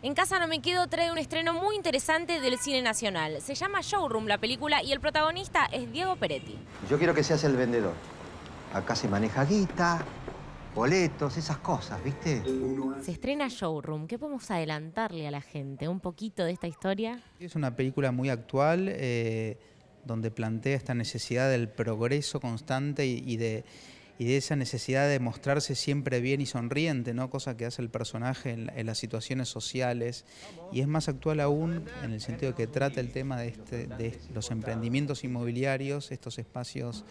En casa no me quedo trae un estreno muy interesante del cine nacional. Se llama Showroom la película y el protagonista es Diego Peretti. Yo quiero que seas el vendedor. Acá se maneja guita, boletos, esas cosas, ¿viste? Se estrena Showroom. ¿Qué podemos adelantarle a la gente? ¿Un poquito de esta historia? Es una película muy actual eh, donde plantea esta necesidad del progreso constante y de y de esa necesidad de mostrarse siempre bien y sonriente, ¿no? cosa que hace el personaje en, las situaciones sociales. Y es más actual aún en el sentido que trata el tema este, de los emprendimientos inmobiliarios, estos espacios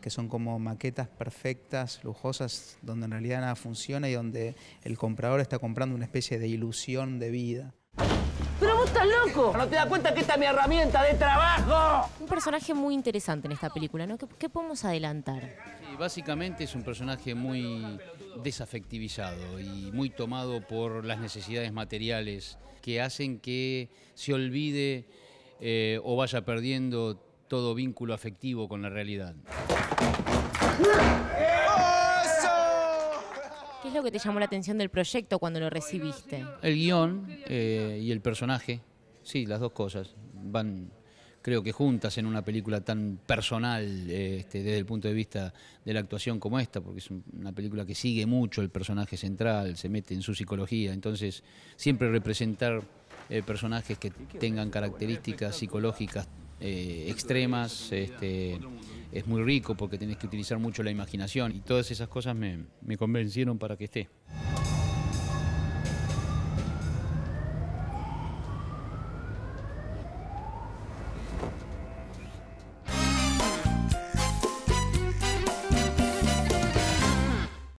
que son como maquetas perfectas, lujosas, donde en realidad nada funciona y donde el comprador está comprando una especie de ilusión de vida. ¡Estás loco! ¿No te das cuenta que esta es mi herramienta de trabajo? Un personaje muy interesante en esta película, ¿no? ¿Qué, podemos adelantar? Sí, básicamente es un personaje muy desafectivizado y muy tomado por las necesidades materiales que hacen que se olvide eh, o vaya perdiendo todo vínculo afectivo con la realidad. ¡Eh! es lo que te llamó la atención del proyecto cuando lo recibiste? El guión eh, y el personaje, sí, las dos cosas van creo que juntas en una película tan personal eh, este, desde el punto de vista de la actuación como esta, porque es una película que sigue mucho el personaje central, se mete en su psicología, entonces siempre representar eh, personajes que tengan características psicológicas eh, extremas, este, es muy rico porque tienes que utilizar mucho la imaginación y todas esas cosas me convencieron para que esté.